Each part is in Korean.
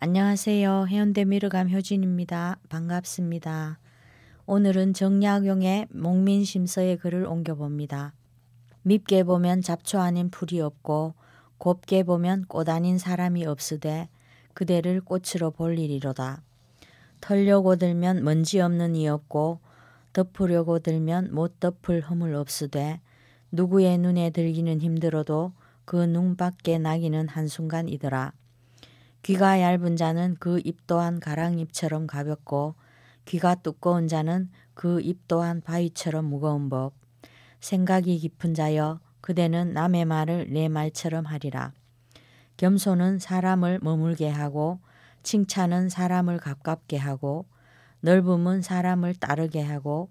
안녕하세요. 해운대 미르감 효진입니다. 반갑습니다. 오늘은 정약용의 목민심서의 글을 옮겨봅니다. 밉게 보면 잡초 아닌 풀이 없고 곱게 보면 꽃 아닌 사람이 없으되 그대를 꽃으로 볼일이로다. 털려고 들면 먼지 없는 이 없고 덮으려고 들면 못 덮을 허물 없으되 누구의 눈에 들기는 힘들어도 그 눈 밖에 나기는 한순간이더라. 귀가 얇은 자는 그 입 또한 가랑잎처럼 가볍고 귀가 두꺼운 자는 그 입 또한 바위처럼 무거운 법. 생각이 깊은 자여 그대는 남의 말을 내 말처럼 하리라. 겸손은 사람을 머물게 하고 칭찬은 사람을 가깝게 하고 넓음은 사람을 따르게 하고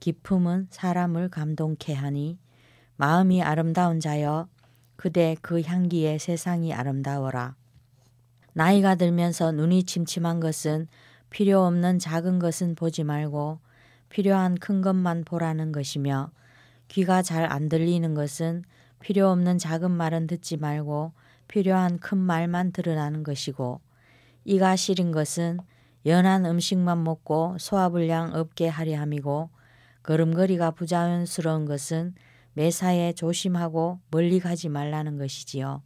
기품은 사람을 감동케 하니 마음이 아름다운 자여 그대 그 향기에 세상이 아름다워라. 나이가 들면서 눈이 침침한 것은 필요 없는 작은 것은 보지 말고 필요한 큰 것만 보라는 것이며 귀가 잘 안 들리는 것은 필요 없는 작은 말은 듣지 말고 필요한 큰 말만 들으라는 것이고 이가 시린 것은 연한 음식만 먹고 소화불량 없게 하려 함이고 걸음걸이가 부자연스러운 것은 매사에 조심하고 멀리 가지 말라는 것이지요.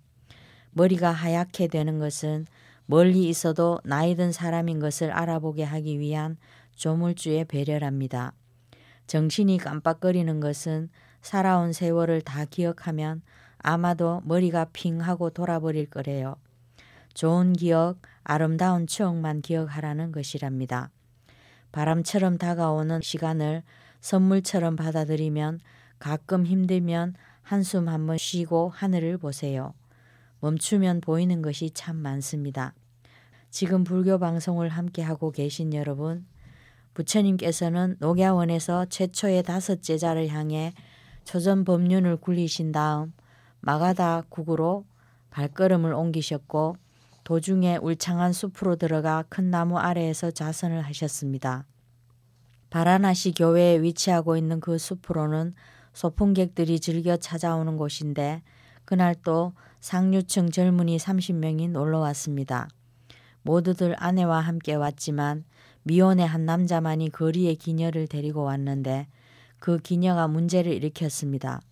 머리가 하얗게 되는 것은 멀리 있어도 나이든 사람인 것을 알아보게 하기 위한 조물주의 배려랍니다. 정신이 깜빡거리는 것은 살아온 세월을 다 기억하면 아마도 머리가 핑 하고 돌아버릴 거래요. 좋은 기억, 아름다운 추억만 기억하라는 것이랍니다. 바람처럼 다가오는 시간을 선물처럼 받아들이면 가끔 힘들면 한숨 한번 쉬고 하늘을 보세요. 멈추면 보이는 것이 참 많습니다. 지금 불교 방송을 함께 하고 계신 여러분, 부처님께서는 녹야원에서 최초의 다섯 제자를 향해 초전 법륜을 굴리신 다음 마가다 국으로 발걸음을 옮기셨고 도중에 울창한 숲으로 들어가 큰 나무 아래에서 자선을 하셨습니다. 바라나시 교회에 위치하고 있는 그 숲으로는 소풍객들이 즐겨 찾아오는 곳인데 그날 또 상류층 젊은이 30명이 놀러 왔습니다. 모두들 아내와 함께 왔지만 미혼의 한 남자만이 거리에 기녀를 데리고 왔는데 그 기녀가 문제를 일으켰습니다.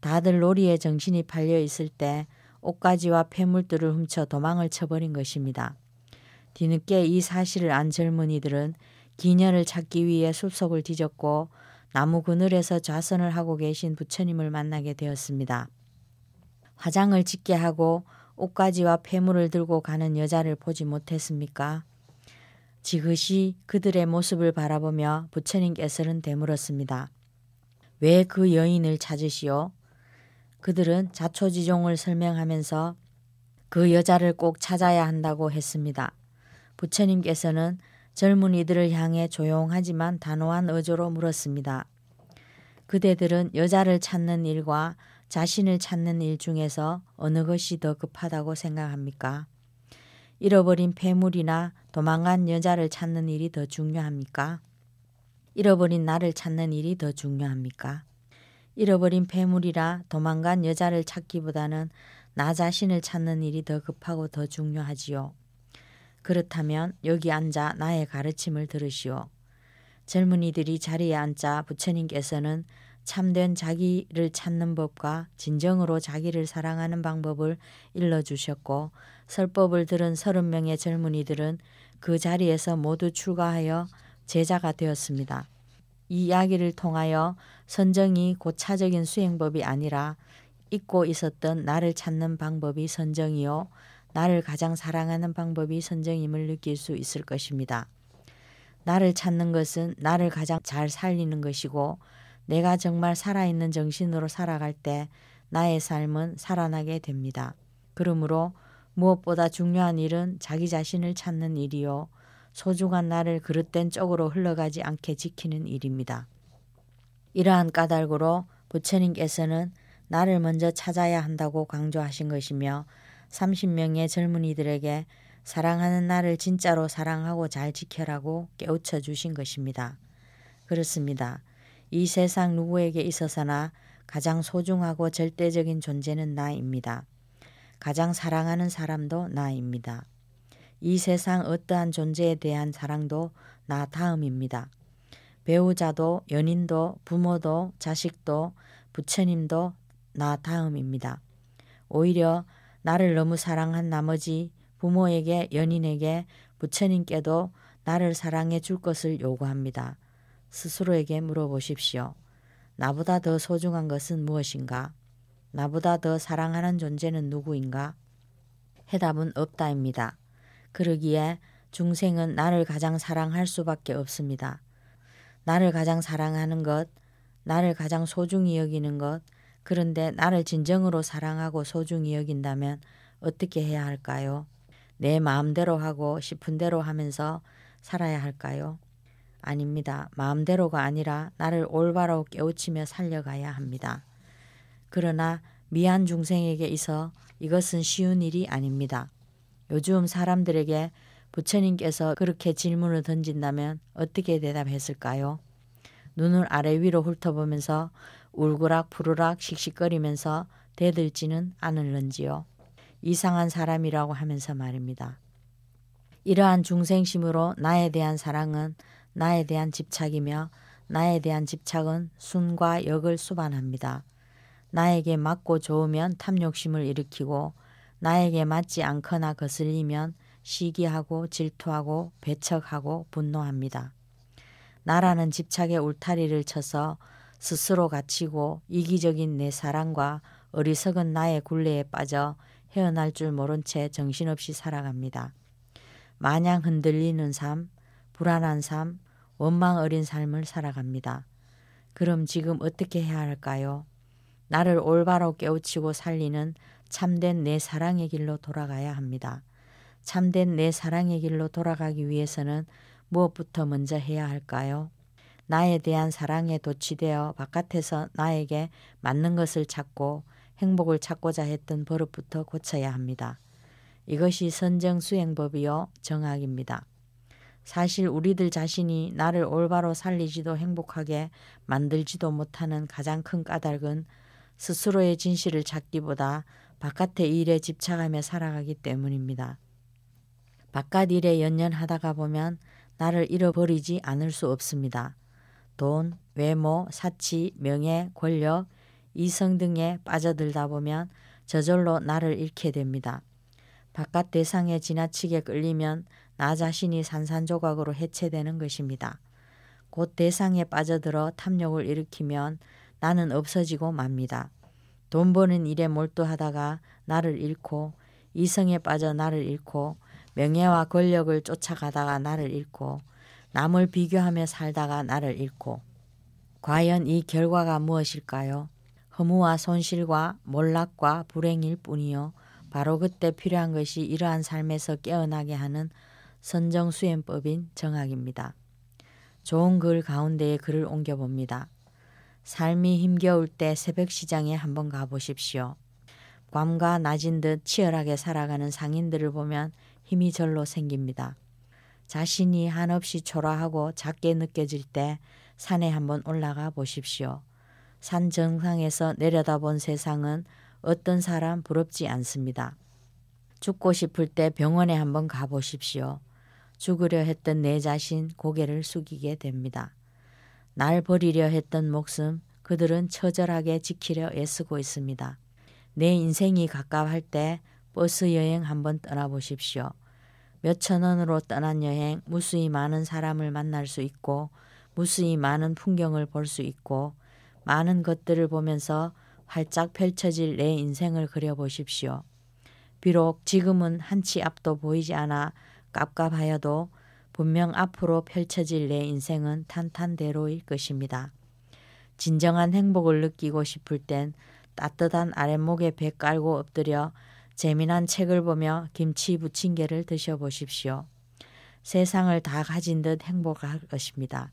다들 놀이에 정신이 팔려 있을 때 옷가지와 폐물들을 훔쳐 도망을 쳐버린 것입니다. 뒤늦게 이 사실을 안 젊은이들은 기녀를 찾기 위해 숲속을 뒤졌고 나무 그늘에서 좌선을 하고 계신 부처님을 만나게 되었습니다. 화장을 짓게 하고 옷가지와 폐물을 들고 가는 여자를 보지 못했습니까? 지그시 그들의 모습을 바라보며 부처님께서는 되물었습니다. 왜 그 여인을 찾으시오? 그들은 자초지종을 설명하면서 그 여자를 꼭 찾아야 한다고 했습니다. 부처님께서는 젊은이들을 향해 조용하지만 단호한 어조로 물었습니다. 그대들은 여자를 찾는 일과 자신을 찾는 일 중에서 어느 것이 더 급하다고 생각합니까? 잃어버린 폐물이나 도망간 여자를 찾는 일이 더 중요합니까? 잃어버린 나를 찾는 일이 더 중요합니까? 잃어버린 폐물이라 도망간 여자를 찾기보다는 나 자신을 찾는 일이 더 급하고 더 중요하지요. 그렇다면 여기 앉아 나의 가르침을 들으시오. 젊은이들이 자리에 앉자 부처님께서는 참된 자기를 찾는 법과 진정으로 자기를 사랑하는 방법을 일러주셨고 설법을 들은 서른 명의 젊은이들은 그 자리에서 모두 출가하여 제자가 되었습니다. 이 이야기를 통하여 선정이 고차적인 수행법이 아니라 잊고 있었던 나를 찾는 방법이 선정이요 나를 가장 사랑하는 방법이 선정임을 느낄 수 있을 것입니다. 나를 찾는 것은 나를 가장 잘 살리는 것이고 내가 정말 살아있는 정신으로 살아갈 때 나의 삶은 살아나게 됩니다. 그러므로 무엇보다 중요한 일은 자기 자신을 찾는 일이요. 소중한 나를 그릇된 쪽으로 흘러가지 않게 지키는 일입니다. 이러한 까닭으로 부처님께서는 나를 먼저 찾아야 한다고 강조하신 것이며 30명의 젊은이들에게 사랑하는 나를 진짜로 사랑하고 잘 지켜라고 깨우쳐 주신 것입니다. 그렇습니다. 이 세상 누구에게 있어서나 가장 소중하고 절대적인 존재는 나입니다. 가장 사랑하는 사람도 나입니다. 이 세상 어떠한 존재에 대한 사랑도 나 다음입니다. 배우자도 연인도 부모도 자식도 부처님도 나 다음입니다. 오히려 나를 너무 사랑한 나머지 부모에게 연인에게 부처님께도 나를 사랑해 줄 것을 요구합니다. 스스로에게 물어보십시오. 나보다 더 소중한 것은 무엇인가? 나보다 더 사랑하는 존재는 누구인가? 해답은 없다입니다. 그러기에 중생은 나를 가장 사랑할 수밖에 없습니다. 나를 가장 사랑하는 것, 나를 가장 소중히 여기는 것, 그런데 나를 진정으로 사랑하고 소중히 여긴다면 어떻게 해야 할까요? 내 마음대로 하고 싶은 대로 하면서 살아야 할까요? 아닙니다. 마음대로가 아니라 나를 올바로 깨우치며 살려가야 합니다. 그러나 미안 중생에게 있어 이것은 쉬운 일이 아닙니다. 요즘 사람들에게 부처님께서 그렇게 질문을 던진다면 어떻게 대답했을까요? 눈을 아래 위로 훑어보면서 울그락 부르락 씩씩거리면서 대들지는 않을런지요. 이상한 사람이라고 하면서 말입니다. 이러한 중생심으로 나에 대한 사랑은 나에 대한 집착이며 나에 대한 집착은 순과 역을 수반합니다. 나에게 맞고 좋으면 탐욕심을 일으키고 나에게 맞지 않거나 거슬리면 시기하고 질투하고 배척하고 분노합니다. 나라는 집착의 울타리를 쳐서 스스로 갇히고 이기적인 내 사랑과 어리석은 나의 굴레에 빠져 헤어날 줄 모른 채 정신없이 살아갑니다. 마냥 흔들리는 삶, 불안한 삶, 원망 어린 삶을 살아갑니다. 그럼 지금 어떻게 해야 할까요? 나를 올바로 깨우치고 살리는 참된 내 사랑의 길로 돌아가야 합니다. 참된 내 사랑의 길로 돌아가기 위해서는 무엇부터 먼저 해야 할까요? 나에 대한 사랑에 도취되어 바깥에서 나에게 맞는 것을 찾고 행복을 찾고자 했던 버릇부터 고쳐야 합니다. 이것이 선정 수행법이요 정학입니다. 사실 우리들 자신이 나를 올바로 살리지도 행복하게 만들지도 못하는 가장 큰 까닭은 스스로의 진실을 찾기보다 바깥의 일에 집착하며 살아가기 때문입니다. 바깥 일에 연연하다가 보면 나를 잃어버리지 않을 수 없습니다. 돈, 외모, 사치, 명예, 권력, 이성 등에 빠져들다 보면 저절로 나를 잃게 됩니다. 바깥 대상에 지나치게 끌리면 나 자신이 산산조각으로 해체되는 것입니다. 곧 대상에 빠져들어 탐욕을 일으키면 나는 없어지고 맙니다. 돈 버는 일에 몰두하다가 나를 잃고 이성에 빠져 나를 잃고 명예와 권력을 쫓아가다가 나를 잃고 남을 비교하며 살다가 나를 잃고 과연 이 결과가 무엇일까요? 허무와 손실과 몰락과 불행일 뿐이요. 바로 그때 필요한 것이 이러한 삶에서 깨어나게 하는 선정 수행법인 정학입니다. 좋은 글 가운데에 글을 옮겨봅니다. 삶이 힘겨울 때 새벽 시장에 한번 가보십시오. 괌과 낮은 듯 치열하게 살아가는 상인들을 보면 힘이 절로 생깁니다. 자신이 한없이 초라하고 작게 느껴질 때 산에 한번 올라가 보십시오. 산 정상에서 내려다본 세상은 어떤 사람 부럽지 않습니다. 죽고 싶을 때 병원에 한번 가보십시오. 죽으려 했던 내 자신 고개를 숙이게 됩니다. 날 버리려 했던 목숨 그들은 처절하게 지키려 애쓰고 있습니다. 내 인생이 가까워할때 버스 여행 한번 떠나보십시오. 몇천 원으로 떠난 여행 무수히 많은 사람을 만날 수 있고 무수히 많은 풍경을 볼 수 있고 많은 것들을 보면서 활짝 펼쳐질 내 인생을 그려보십시오. 비록 지금은 한치 앞도 보이지 않아 깝깝하여도 분명 앞으로 펼쳐질 내 인생은 탄탄대로일 것입니다. 진정한 행복을 느끼고 싶을 땐 따뜻한 아랫목에 배 깔고 엎드려 재미난 책을 보며 김치 부침개를 드셔보십시오. 세상을 다 가진 듯 행복할 것입니다.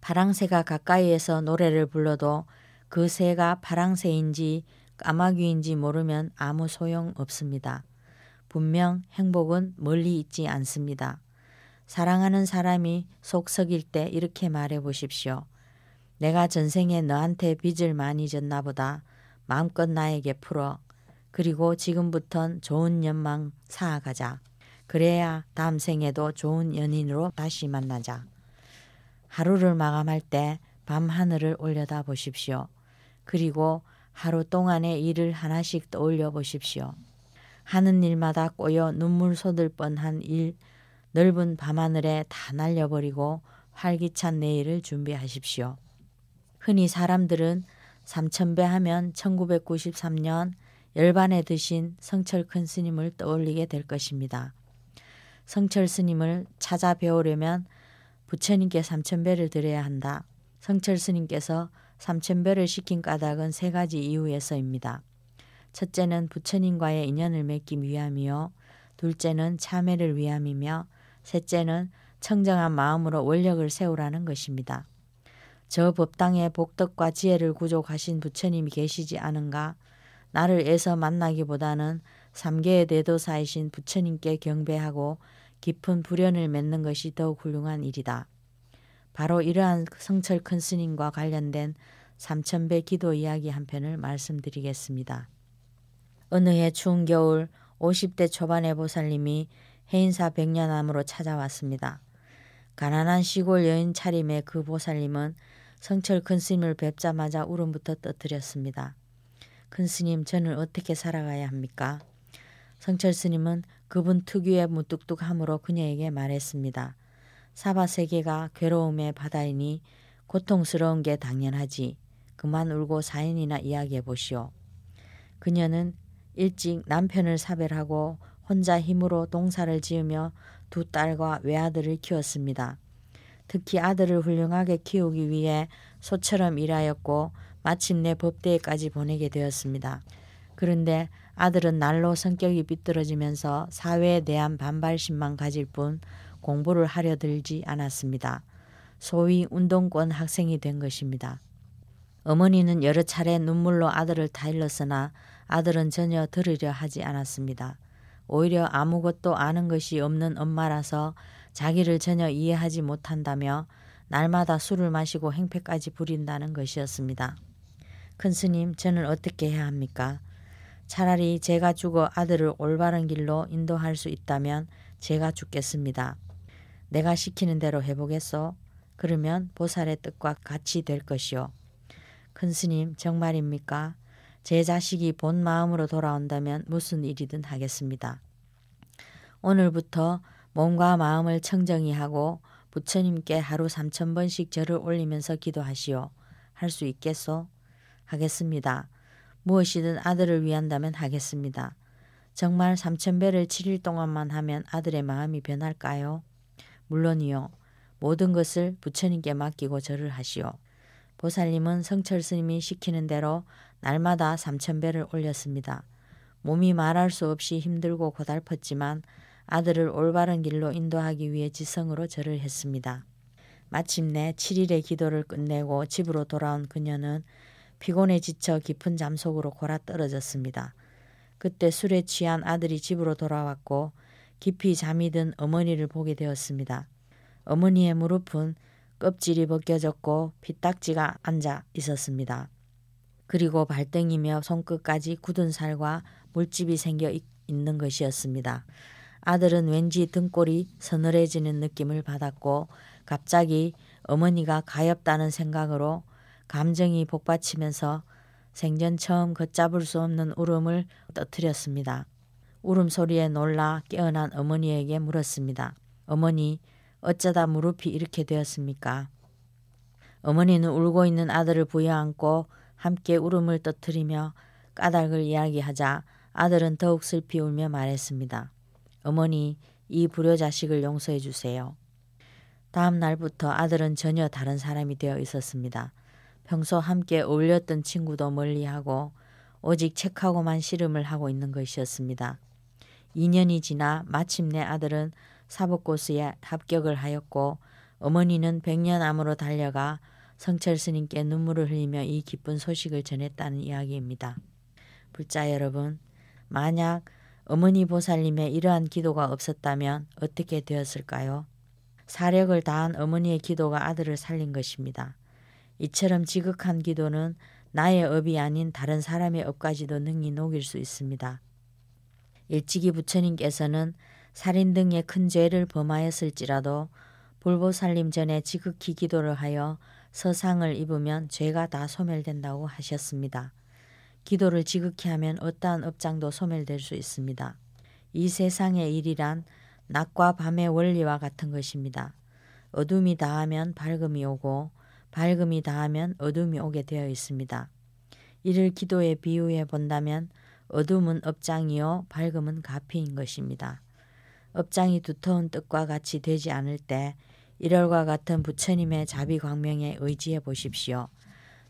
파랑새가 가까이에서 노래를 불러도 그 새가 파랑새인지 까마귀인지 모르면 아무 소용 없습니다. 분명 행복은 멀리 있지 않습니다. 사랑하는 사람이 속썩일 때 이렇게 말해 보십시오. 내가 전생에 너한테 빚을 많이 졌나 보다. 마음껏 나에게 풀어. 그리고 지금부턴 좋은 연망 쌓아가자. 그래야 다음 생에도 좋은 연인으로 다시 만나자. 하루를 마감할 때밤 하늘을 올려다 보십시오. 그리고 하루 동안의 일을 하나씩 떠올려 보십시오. 하는 일마다 꼬여 눈물 쏟을 뻔한 일 넓은 밤하늘에 다 날려버리고 활기찬 내일을 준비하십시오. 흔히 사람들은 삼천배 하면 1993년 열반에 드신 성철 큰 스님을 떠올리게 될 것입니다. 성철 스님을 찾아 배우려면 부처님께 삼천배를 드려야 한다. 성철 스님께서 삼천배를 시킨 까닭은 세 가지 이유에서입니다. 첫째는 부처님과의 인연을 맺기 위함이요. 둘째는 참회를 위함이며 셋째는 청정한 마음으로 원력을 세우라는 것입니다. 저 법당에 복덕과 지혜를 구족하신 부처님이 계시지 않은가? 나를 애서 만나기보다는 삼계의 대도사이신 부처님께 경배하고 깊은 불연을 맺는 것이 더욱 훌륭한 일이다. 바로 이러한 성철 큰 스님과 관련된 삼천배 기도 이야기 한 편을 말씀드리겠습니다. 어느 해 추운 겨울 50대 초반의 보살님이 해인사 백년암으로 찾아왔습니다. 가난한 시골 여인 차림의 그 보살님은 성철 큰 스님을 뵙자마자 울음부터 떠뜨렸습니다. 큰 스님 저는 어떻게 살아가야 합니까? 성철 스님은 그분 특유의 무뚝뚝함으로 그녀에게 말했습니다. 사바 세계가 괴로움의 바다이니 고통스러운 게 당연하지. 그만 울고 사연이나 이야기해 보시오. 그녀는 일찍 남편을 사별하고 혼자 힘으로 농사를 지으며 두 딸과 외아들을 키웠습니다. 특히 아들을 훌륭하게 키우기 위해 소처럼 일하였고 마침내 법대에까지 보내게 되었습니다. 그런데 아들은 날로 성격이 삐뚤어지면서 사회에 대한 반발심만 가질 뿐 공부를 하려 들지 않았습니다. 소위 운동권 학생이 된 것입니다. 어머니는 여러 차례 눈물로 아들을 타일렀으나 아들은 전혀 들으려 하지 않았습니다. 오히려 아무것도 아는 것이 없는 엄마라서 자기를 전혀 이해하지 못한다며 날마다 술을 마시고 행패까지 부린다는 것이었습니다. 큰 스님, 저는 어떻게 해야 합니까? 차라리 제가 죽어 아들을 올바른 길로 인도할 수 있다면 제가 죽겠습니다. 내가 시키는 대로 해보겠소. 그러면 보살의 뜻과 같이 될 것이요. 큰 스님, 정말입니까? 제 자식이 본 마음으로 돌아온다면 무슨 일이든 하겠습니다. 오늘부터 몸과 마음을 청정히 하고 부처님께 하루 3천 번씩 절을 올리면서 기도하시오. 할 수 있겠소? 하겠습니다. 무엇이든 아들을 위한다면 하겠습니다. 정말 3천 배를 7일 동안만 하면 아들의 마음이 변할까요? 물론이요. 모든 것을 부처님께 맡기고 절을 하시오. 보살님은 성철 스님이 시키는 대로 날마다 삼천 배를 올렸습니다. 몸이 말할 수 없이 힘들고 고달팠지만 아들을 올바른 길로 인도하기 위해 지성으로 절을 했습니다. 마침내 7일의 기도를 끝내고 집으로 돌아온 그녀는 피곤에 지쳐 깊은 잠속으로 골아 떨어졌습니다. 그때 술에 취한 아들이 집으로 돌아왔고 깊이 잠이 든 어머니를 보게 되었습니다. 어머니의 무릎은 껍질이 벗겨졌고 피딱지가 앉아 있었습니다. 그리고 발등이며 손끝까지 굳은 살과 물집이 생겨 있는 것이었습니다. 아들은 왠지 등골이 서늘해지는 느낌을 받았고 갑자기 어머니가 가엾다는 생각으로 감정이 복받치면서 생전 처음 걷잡을 수 없는 울음을 떠뜨렸습니다. 울음소리에 놀라 깨어난 어머니에게 물었습니다. 어머니, 어쩌다 무릎이 이렇게 되었습니까? 어머니는 울고 있는 아들을 부여안고 함께 울음을 떠뜨리며 까닭을 이야기하자 아들은 더욱 슬피 울며 말했습니다. 어머니, 이 불효 자식을 용서해 주세요. 다음 날부터 아들은 전혀 다른 사람이 되어 있었습니다. 평소 함께 어울렸던 친구도 멀리하고 오직 책하고만 씨름을 하고 있는 것이었습니다. 2년이 지나 마침내 아들은 사법고스에 합격을 하였고 어머니는 백년암으로 달려가 성철 스님께 눈물을 흘리며 이 기쁜 소식을 전했다는 이야기입니다. 불자 여러분, 만약 어머니 보살님의 이러한 기도가 없었다면 어떻게 되었을까요? 사력을 다한 어머니의 기도가 아들을 살린 것입니다. 이처럼 지극한 기도는 나의 업이 아닌 다른 사람의 업까지도 능히 녹일 수 있습니다. 일찍이 부처님께서는 살인 등의 큰 죄를 범하였을지라도 불보살림 전에 지극히 기도를 하여 서상을 입으면 죄가 다 소멸된다고 하셨습니다. 기도를 지극히 하면 어떠한 업장도 소멸될 수 있습니다. 이 세상의 일이란 낮과 밤의 원리와 같은 것입니다. 어둠이 다하면 밝음이 오고 밝음이 다하면 어둠이 오게 되어 있습니다. 이를 기도에 비유해 본다면 어둠은 업장이요 밝음은 가피인 것입니다. 업장이 두터운 뜻과 같이 되지 않을 때 이럴과 같은 부처님의 자비 광명에 의지해 보십시오.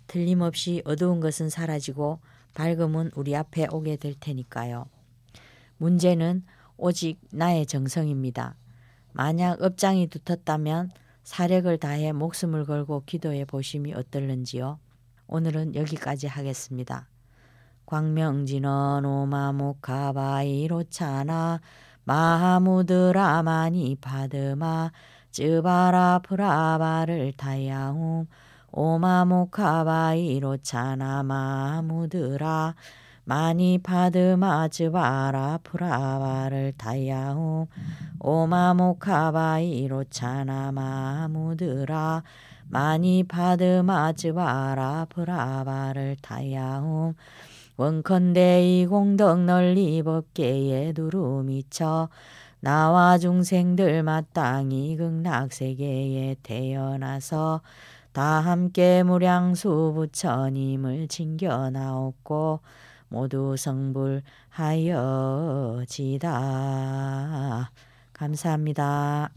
틀림없이 어두운 것은 사라지고 밝음은 우리 앞에 오게 될 테니까요. 문제는 오직 나의 정성입니다. 만약 업장이 두텁다면 사력을 다해 목숨을 걸고 기도해 보심이 어떨는지요. 오늘은 여기까지 하겠습니다. 광명진언 오마무카바이로차나 마무드라마니 파드마 쯔바라 프라바를 타야홈 오마모카바이로 차나마무드라 마니 파드마 쯔바라 프라바를 타야홈 오마모카바이로 차나마무드라 마니 파드마 쯔바라 프라바를 타야홈 원컨대 이 공덕 널리 법계에 두루 미쳐 나와 중생들 마땅히 극락세계에 태어나서 다 함께 무량수 부처님을 챙겨나오고 모두 성불하여지다. 감사합니다.